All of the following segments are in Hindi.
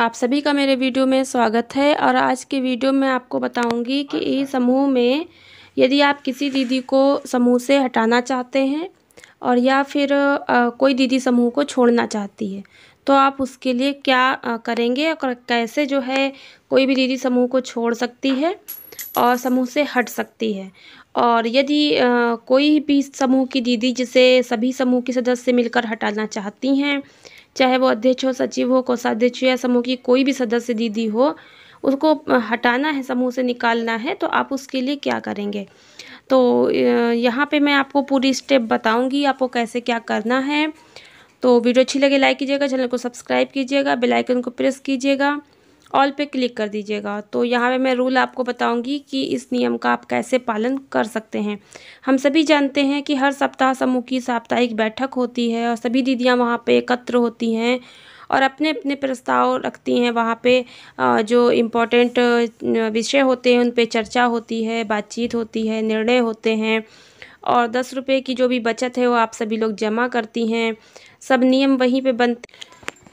आप सभी का मेरे वीडियो में स्वागत है और आज के वीडियो में आपको बताऊंगी कि अच्छा। इस समूह में यदि आप किसी दीदी को समूह से हटाना चाहते हैं और या फिर आ, कोई दीदी समूह को छोड़ना चाहती है तो आप उसके लिए क्या आ, करेंगे और कैसे जो है कोई भी दीदी समूह को छोड़ सकती है और समूह से हट सकती है और यदि कोई भी समूह की दीदी जिसे सभी समूह के सदस्य मिलकर हटाना चाहती हैं चाहे वो अध्यक्ष हो सचिव हो कोषाध्यक्ष या समूह की कोई भी सदस्य दीदी हो उसको हटाना है समूह से निकालना है तो आप उसके लिए क्या करेंगे तो यहाँ पे मैं आपको पूरी स्टेप बताऊँगी आपको कैसे क्या करना है तो वीडियो अच्छी लगे लाइक कीजिएगा चैनल को सब्सक्राइब कीजिएगा बेलाइकन को प्रेस कीजिएगा ऑल पे क्लिक कर दीजिएगा तो यहाँ पे मैं रूल आपको बताऊंगी कि इस नियम का आप कैसे पालन कर सकते हैं हम सभी जानते हैं कि हर सप्ताह समूह की साप्ताहिक बैठक होती है और सभी दीदियाँ वहाँ पे एकत्र होती हैं और अपने अपने प्रस्ताव रखती हैं वहाँ पे जो इम्पोर्टेंट विषय होते हैं उन पर चर्चा होती है बातचीत होती है निर्णय होते हैं और दस रुपये की जो भी बचत है वो आप सभी लोग जमा करती हैं सब नियम वहीं पर बनते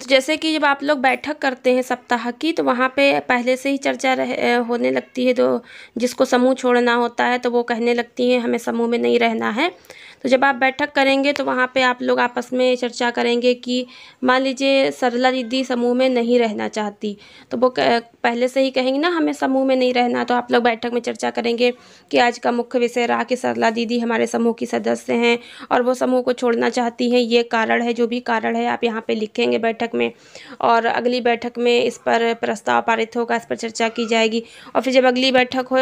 तो जैसे कि जब आप लोग बैठक करते हैं सप्ताह की तो वहाँ पे पहले से ही चर्चा रह होने लगती है तो जिसको समूह छोड़ना होता है तो वो कहने लगती हैं हमें समूह में नहीं रहना है तो जब आप बैठक करेंगे तो वहाँ पे आप लोग आपस में चर्चा करेंगे कि मान लीजिए सरला दीदी समूह में नहीं रहना चाहती तो वो पहले से ही कहेंगी ना हमें समूह में नहीं रहना तो आप लोग बैठक में चर्चा करेंगे कि आज का मुख्य विषय रहा कि सरला दीदी हमारे समूह की सदस्य हैं और वो समूह को छोड़ना चाहती हैं ये कारण है जो भी कारण है आप यहाँ पर लिखेंगे बैठक में और अगली बैठक में इस पर प्रस्ताव पारित होगा इस पर चर्चा की जाएगी और फिर जब अगली बैठक हो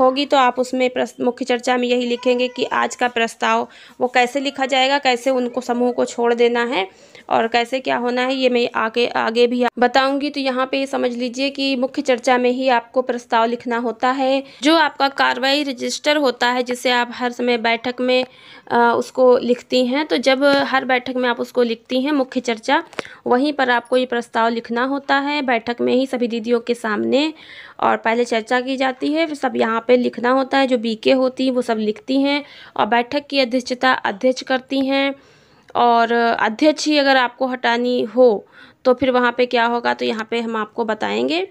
होगी तो आप उसमें मुख्य चर्चा में यही लिखेंगे कि आज का प्रस्ताव वो कैसे लिखा जाएगा कैसे उनको समूह को छोड़ देना है और कैसे क्या होना है ये मैं आगे आगे भी बताऊंगी तो यहाँ पे समझ लीजिए कि मुख्य चर्चा में ही आपको प्रस्ताव लिखना होता है जो आपका कार्रवाई रजिस्टर होता है जिसे आप हर समय बैठक में आ, उसको लिखती हैं तो जब हर बैठक में आप उसको लिखती हैं मुख्य चर्चा वहीं पर आपको ये प्रस्ताव लिखना होता है बैठक में ही सभी दीदियों के सामने और पहले चर्चा की जाती है फिर सब यहाँ पे लिखना होता है जो बीके होती हैं वो सब लिखती हैं और बैठक की अध्यक्षता अध्यक्ष करती हैं और अध्यक्ष ही अगर आपको हटानी हो तो फिर वहाँ पे क्या होगा तो यहाँ पे हम आपको बताएंगे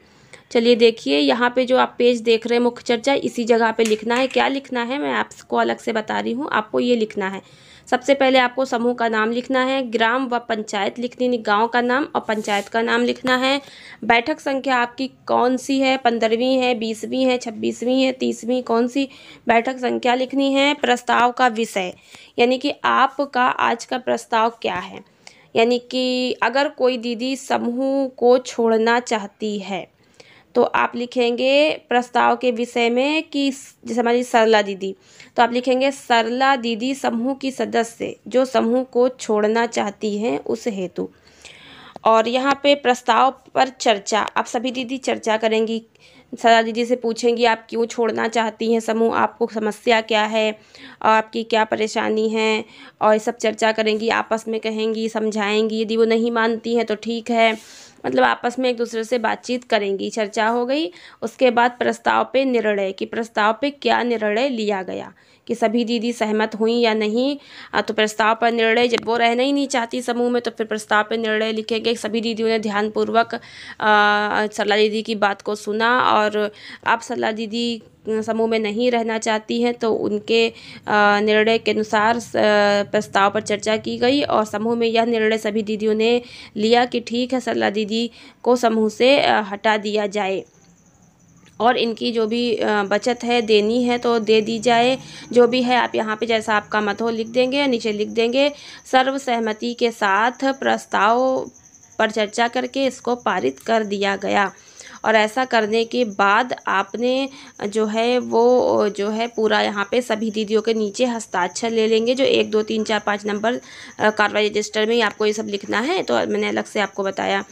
चलिए देखिए यहाँ पे जो आप पेज देख रहे हैं मुख्य चर्चा इसी जगह पे लिखना है क्या लिखना है मैं आपको अलग से बता रही हूँ आपको ये लिखना है सबसे पहले आपको समूह का नाम लिखना है ग्राम व पंचायत लिखनी गांव का नाम और पंचायत का नाम लिखना है बैठक संख्या आपकी कौन सी है पंद्रहवीं है बीसवीं है छब्बीसवीं है तीसवीं कौन सी बैठक संख्या लिखनी है प्रस्ताव का विषय यानी कि आपका आज का प्रस्ताव क्या है यानी कि अगर कोई दीदी समूह को छोड़ना चाहती है तो आप लिखेंगे प्रस्ताव के विषय में कि जैसे हमारी सरला दीदी तो आप लिखेंगे सरला दीदी समूह की सदस्य जो समूह को छोड़ना चाहती हैं उस हेतु और यहाँ पे प्रस्ताव पर चर्चा आप सभी दीदी चर्चा करेंगी सरला दीदी से पूछेंगी आप क्यों छोड़ना चाहती हैं समूह आपको समस्या क्या है आपकी क्या परेशानी है और सब चर्चा करेंगी आपस में कहेंगी समझाएंगी यदि वो नहीं मानती हैं तो ठीक है मतलब आपस में एक दूसरे से बातचीत करेंगी चर्चा हो गई उसके बाद प्रस्ताव पे निर्णय कि प्रस्ताव पे क्या निर्णय लिया गया कि सभी दीदी सहमत हुई या नहीं तो प्रस्ताव पर निर्णय जब वो रहना ही नहीं चाहती समूह में तो फिर प्रस्ताव पर निर्णय लिखेंगे सभी दीदियों ने ध्यानपूर्वक सरला दीदी की बात को सुना और आप सरला दीदी समूह में नहीं रहना चाहती हैं तो उनके निर्णय के अनुसार प्रस्ताव पर चर्चा की गई और समूह में यह निर्णय सभी दीदियों ने लिया कि ठीक है सरला दीदी को समूह से हटा दिया जाए और इनकी जो भी बचत है देनी है तो दे दी जाए जो भी है आप यहाँ पे जैसा आपका मत हो लिख देंगे नीचे लिख देंगे सर्वसहमति के साथ प्रस्ताव पर चर्चा करके इसको पारित कर दिया गया और ऐसा करने के बाद आपने जो है वो जो है पूरा यहाँ पे सभी दीदियों के नीचे हस्ताक्षर ले लेंगे जो एक दो तीन चार पाँच नंबर कार्रवाई रजिस्टर में ही आपको ये सब लिखना है तो मैंने अलग से आपको बताया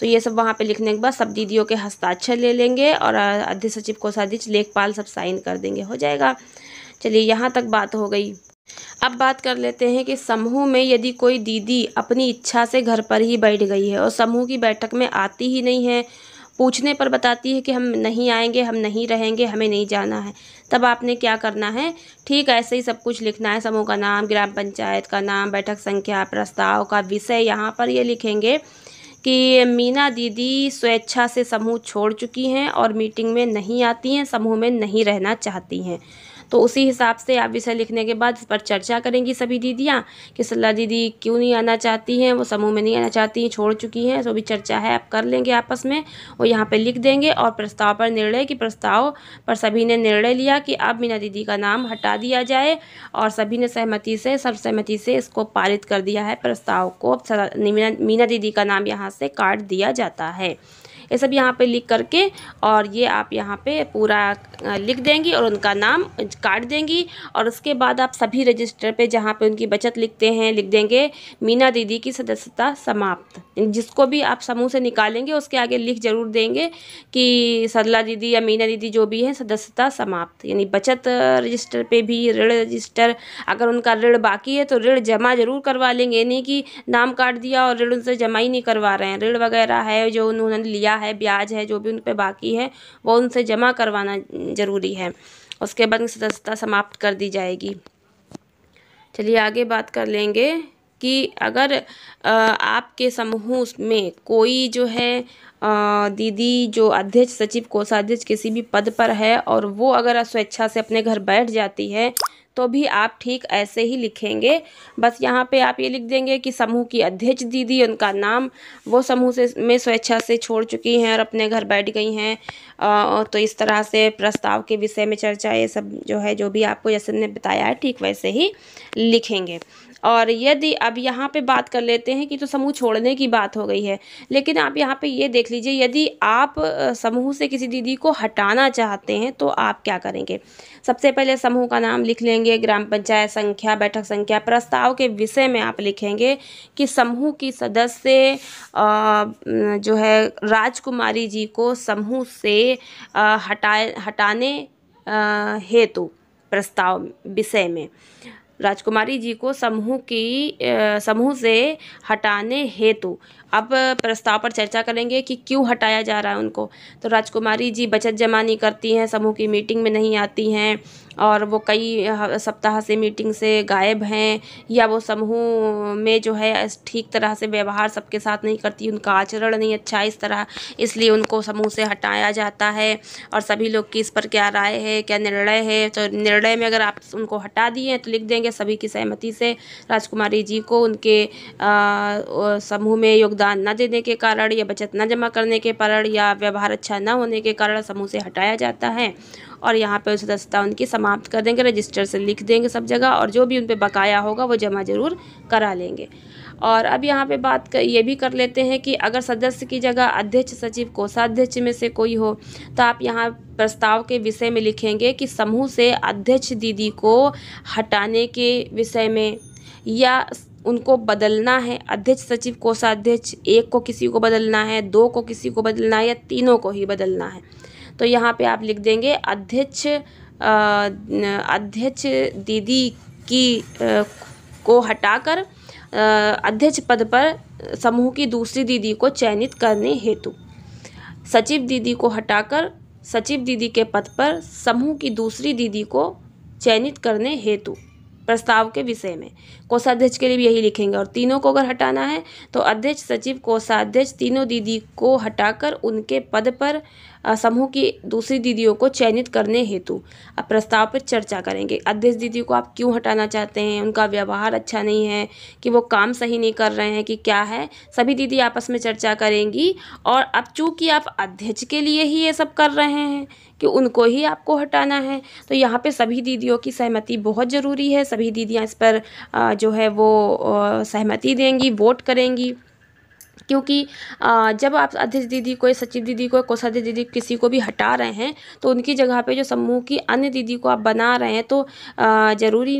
तो ये सब वहाँ पे लिखने के बाद सब दीदियों के हस्ताक्षर ले लेंगे और अध्यक्ष सचिव कोषाध्यक्ष लेखपाल सब साइन कर देंगे हो जाएगा चलिए यहाँ तक बात हो गई अब बात कर लेते हैं कि समूह में यदि कोई दीदी अपनी इच्छा से घर पर ही बैठ गई है और समूह की बैठक में आती ही नहीं है पूछने पर बताती है कि हम नहीं आएंगे हम नहीं रहेंगे हमें नहीं जाना है तब आपने क्या करना है ठीक ऐसे ही सब कुछ लिखना है समूह का नाम ग्राम पंचायत का नाम बैठक संख्या प्रस्ताव का विषय यहाँ पर ये लिखेंगे कि मीना दीदी स्वेच्छा से समूह छोड़ चुकी हैं और मीटिंग में नहीं आती हैं समूह में नहीं रहना चाहती हैं तो उसी हिसाब से आप विषय लिखने के बाद इस पर चर्चा करेंगी सभी दीदियाँ कि सल्ला दीदी क्यों नहीं आना चाहती हैं वो समूह में नहीं आना चाहती हैं छोड़ चुकी हैं सो भी चर्चा है आप कर लेंगे आपस में वो यहाँ पर लिख देंगे और प्रस्ताव पर निर्णय कि प्रस्ताव पर सभी ने निर्णय लिया कि अब मीना दीदी का नाम हटा दिया जाए और सभी ने सहमति से सर्वसहमति से इसको पारित कर दिया है प्रस्ताव को मीना दीदी का नाम यहाँ से काट दिया जाता है ये सब यहाँ पे लिख करके और ये आप यहाँ पे पूरा लिख देंगी और उनका नाम काट देंगी और उसके बाद आप सभी रजिस्टर पे जहाँ पे उनकी बचत लिखते हैं लिख देंगे मीना दीदी की सदस्यता समाप्त जिसको भी आप समूह से निकालेंगे उसके आगे लिख जरूर देंगे कि सरला दीदी या मीना दीदी जो भी है सदस्यता समाप्त यानी बचत रजिस्टर पर भी ऋण रजिस्टर अगर उनका ऋण बाकी है तो ऋण जमा जरूर करवा लेंगे नहीं कि नाम काट दिया और ऋण उनसे जमा ही नहीं करवा रहे हैं ऋण वगैरह है जो उन्होंने लिया है ब्याज है जो भी उन पर बाकी है वो उनसे जमा करवाना ज़रूरी है उसके बाद सदस्यता समाप्त कर दी जाएगी चलिए आगे बात कर लेंगे कि अगर आपके समूह में कोई जो है दीदी जो अध्यक्ष सचिव कोषाध्यक्ष किसी भी पद पर है और वो अगर स्वेच्छा से अपने घर बैठ जाती है तो भी आप ठीक ऐसे ही लिखेंगे बस यहाँ पे आप ये लिख देंगे कि समूह की अध्यक्ष दीदी उनका नाम वो समूह से में स्वेच्छा से छोड़ चुकी हैं और अपने घर बैठ गई हैं तो इस तरह से प्रस्ताव के विषय में चर्चा ये सब जो है जो भी आपको जैसे ने बताया है ठीक वैसे ही लिखेंगे और यदि अब यहाँ पे बात कर लेते हैं कि तो समूह छोड़ने की बात हो गई है लेकिन आप यहाँ पे ये देख लीजिए यदि आप समूह से किसी दीदी को हटाना चाहते हैं तो आप क्या करेंगे सबसे पहले समूह का नाम लिख लेंगे लिखेंगे ग्राम पंचायत संख्या बैठक संख्या प्रस्ताव के विषय में आप लिखेंगे कि समूह की सदस्य जो है राजकुमारी जी को समूह से हटाए हटाने हेतु प्रस्ताव विषय में राजकुमारी जी को समूह की समूह से हटाने हेतु अब प्रस्ताव पर चर्चा करेंगे कि क्यों हटाया जा रहा है उनको तो राजकुमारी जी बचत जमा नहीं करती हैं समूह की मीटिंग में नहीं आती हैं और वो कई सप्ताह से मीटिंग से गायब हैं या वो समूह में जो है ठीक तरह से व्यवहार सबके साथ नहीं करती उनका आचरण नहीं अच्छा इस तरह इसलिए उनको समूह से हटाया जाता है और सभी लोग की इस पर क्या राय है क्या निर्णय है तो निर्णय में अगर आप उनको हटा दिए तो लिख देंगे सभी की सहमति से राजकुमारी जी को उनके समूह में योग योगदान न देने के कारण या बचत न जमा करने के कारण या व्यवहार अच्छा न होने के कारण समूह से हटाया जाता है और यहाँ पर सदस्यता उनकी समाप्त कर देंगे रजिस्टर से लिख देंगे सब जगह और जो भी उन पर बकाया होगा वो जमा ज़रूर करा लेंगे और अब यहाँ पे बात कर, ये भी कर लेते हैं कि अगर सदस्य की जगह अध्यक्ष सचिव कोषाध्यक्ष में से कोई हो तो आप यहाँ प्रस्ताव के विषय में लिखेंगे कि समूह से अध्यक्ष दीदी को हटाने के विषय में या उनको बदलना है अध्यक्ष सचिव कोषाध्यक्ष एक को किसी को बदलना है दो को किसी को बदलना है या तीनों को ही बदलना है तो यहाँ पे आप लिख देंगे अध्यक्ष अध्यक्ष दीदी की आ, को हटाकर अध्यक्ष पद पर समूह की दूसरी दीदी को चयनित करने हेतु सचिव दीदी को हटाकर सचिव दीदी के पद पर समूह की दूसरी दीदी को चयनित करने हेतु प्रस्ताव के विषय में कोषाध्यक्ष के लिए भी यही लिखेंगे और तीनों को अगर हटाना है तो अध्यक्ष सचिव कोषाध्यक्ष तीनों दीदी को हटाकर उनके पद पर समूह की दूसरी दीदियों को चयनित करने हेतु प्रस्ताव पर चर्चा करेंगे अध्यक्ष दीदी को आप क्यों हटाना चाहते हैं उनका व्यवहार अच्छा नहीं है कि वो काम सही नहीं कर रहे हैं कि क्या है सभी दीदी आपस में चर्चा करेंगी और अब चूँकि आप अध्यक्ष के लिए ही ये सब कर रहे हैं कि उनको ही आपको हटाना है तो यहाँ पे सभी दीदियों की सहमति बहुत ज़रूरी है सभी दीदियाँ इस पर जो है वो सहमति देंगी वोट करेंगी क्योंकि जब आप अध्यक्ष दीदी को सचिव दीदी को कोषाध्यक्ष दीदी किसी को भी हटा रहे हैं तो उनकी जगह पे जो समूह की अन्य दीदी को आप बना रहे हैं तो ज़रूरी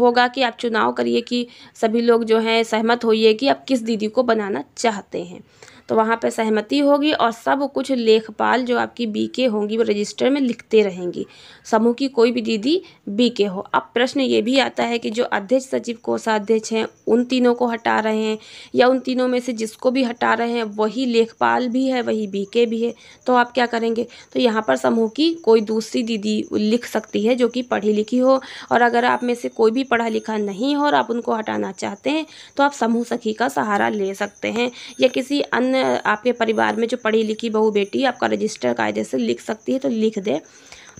होगा कि आप चुनाव करिए कि सभी लोग जो हैं सहमत होइए कि आप किस दीदी को बनाना चाहते हैं तो वहाँ पे सहमति होगी और सब कुछ लेखपाल जो आपकी बीके होंगी वो रजिस्टर में लिखते रहेंगी समूह की कोई भी दीदी बीके हो अब प्रश्न ये भी आता है कि जो अध्यक्ष सचिव कोषाध्यक्ष हैं उन तीनों को हटा रहे हैं या उन तीनों में से जिसको भी हटा रहे हैं वही लेखपाल भी है वही बीके भी है तो आप क्या करेंगे तो यहाँ पर समूह की कोई दूसरी दीदी लिख सकती है जो कि पढ़ी लिखी हो और अगर आप में से कोई भी पढ़ा लिखा नहीं हो और आप उनको हटाना चाहते हैं तो आप समूह सखी का सहारा ले सकते हैं या किसी अन्य आपके परिवार में जो पढ़ी लिखी बहू बेटी आपका रजिस्टर कायदे से लिख सकती है तो लिख दे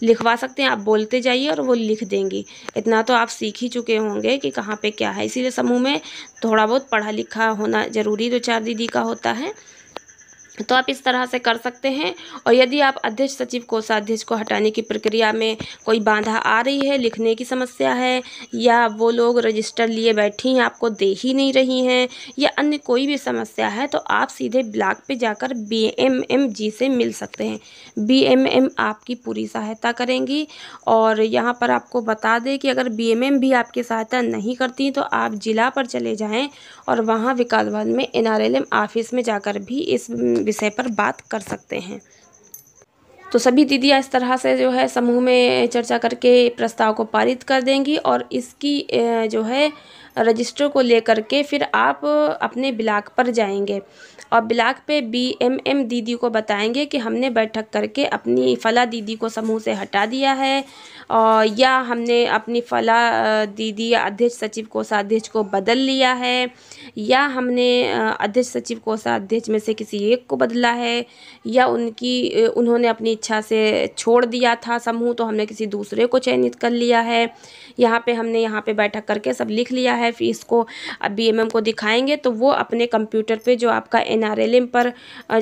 लिखवा सकते हैं आप बोलते जाइए और वो लिख देंगी इतना तो आप सीख ही चुके होंगे कि कहाँ पे क्या है इसीलिए समूह में थोड़ा बहुत पढ़ा लिखा होना ज़रूरी दो चार दीदी का होता है तो आप इस तरह से कर सकते हैं और यदि आप अध्यक्ष सचिव कोषाध्यक्ष को हटाने की प्रक्रिया में कोई बाधा आ रही है लिखने की समस्या है या वो लोग रजिस्टर लिए बैठी हैं आपको दे ही नहीं रही हैं या अन्य कोई भी समस्या है तो आप सीधे ब्लॉक पे जाकर बीएमएमजी से मिल सकते हैं बीएमएम आपकी पूरी सहायता करेंगी और यहाँ पर आपको बता दें कि अगर बी भी आपकी सहायता नहीं करती तो आप ज़िला पर चले जाएँ और वहाँ विकासवाद में एन ऑफिस में जाकर भी इस विषय पर बात कर सकते हैं तो सभी दीदियाँ इस तरह से जो है समूह में चर्चा करके प्रस्ताव को पारित कर देंगी और इसकी जो है रजिस्टर को लेकर के फिर आप अपने ब्लाक पर जाएंगे और ब्लाक पे बीएमएम दीदी को बताएंगे कि हमने बैठक करके अपनी फ़ला दीदी को समूह से हटा दिया है और या हमने अपनी फ़ला दीदी या अध्यक्ष सचिव कोषाध्यक्ष को बदल लिया है या हमने अध्यक्ष सचिव कोषाध्यक्ष में से किसी एक को बदला है या उनकी उन्होंने अपनी इच्छा से छोड़ दिया था समूह तो हमने किसी दूसरे को चयनित कर लिया है यहाँ पे हमने यहाँ पे बैठक करके सब लिख लिया है है फीस को बी एम को दिखाएंगे तो वो अपने कंप्यूटर पे जो आपका एन आर एल एम पर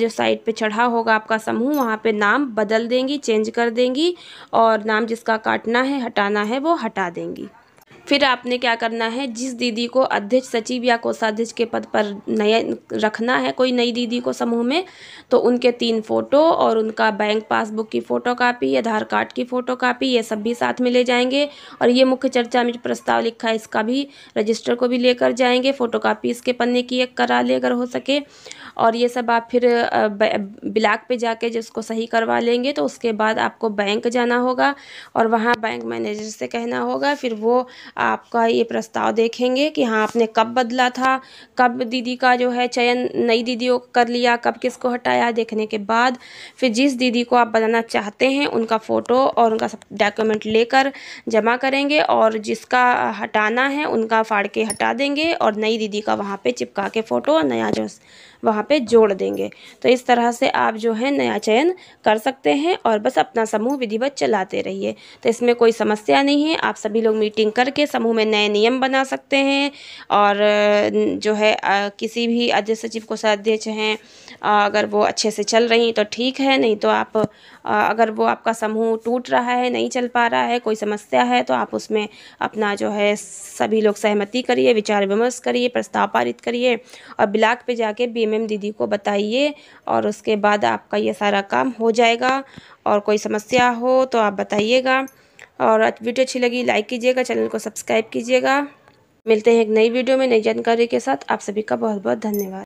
जो साइट पे चढ़ा होगा आपका समूह वहाँ पे नाम बदल देंगी चेंज कर देंगी और नाम जिसका काटना है हटाना है वो हटा देंगी फिर आपने क्या करना है जिस दीदी को अध्यक्ष सचिव या कोषाध्यक्ष के पद पर नया रखना है कोई नई दीदी को समूह में तो उनके तीन फ़ोटो और उनका बैंक पासबुक की फ़ोटो कापी आधार कार्ड की फ़ोटो कापी ये सब भी साथ में ले जाएंगे और ये मुख्य चर्चा में प्रस्ताव लिखा है इसका भी रजिस्टर को भी लेकर जाएंगे फ़ोटो कापी इसके पन्ने की एक करा ले अगर हो सके और ये सब आप फिर ब्लैक पे जाके जिसको सही करवा लेंगे तो उसके बाद आपको बैंक जाना होगा और वहाँ बैंक मैनेजर से कहना होगा फिर वो आपका ये प्रस्ताव देखेंगे कि हाँ आपने कब बदला था कब दीदी का जो है चयन नई दीदियों कर लिया कब किसको हटाया देखने के बाद फिर जिस दीदी को आप बनाना चाहते हैं उनका फ़ोटो और उनका सब डॉक्यूमेंट लेकर जमा करेंगे और जिसका हटाना है उनका फाड़ के हटा देंगे और नई दीदी का वहाँ पे चिपका के फ़ोटो और नया जो वहाँ पे जोड़ देंगे तो इस तरह से आप जो है नया चयन कर सकते हैं और बस अपना समूह विधिवत चलाते रहिए तो इसमें कोई समस्या नहीं है आप सभी लोग मीटिंग करके समूह में नए नियम बना सकते हैं और जो है किसी भी अध्यक्ष सचिव को सदस्य हैं अगर वो अच्छे से चल रही तो ठीक है नहीं तो आप अगर वो आपका समूह टूट रहा है नहीं चल पा रहा है कोई समस्या है तो आप उसमें अपना जो है सभी लोग सहमति करिए विचार विमर्श करिए प्रस्ताव पारित करिए और ब्लाक पे जाके बीएमएम दीदी को बताइए और उसके बाद आपका ये सारा काम हो जाएगा और कोई समस्या हो तो आप बताइएगा और वीडियो अच्छी लगी लाइक कीजिएगा चैनल को सब्सक्राइब कीजिएगा मिलते हैं एक नई वीडियो में नई जानकारी के साथ आप सभी का बहुत बहुत धन्यवाद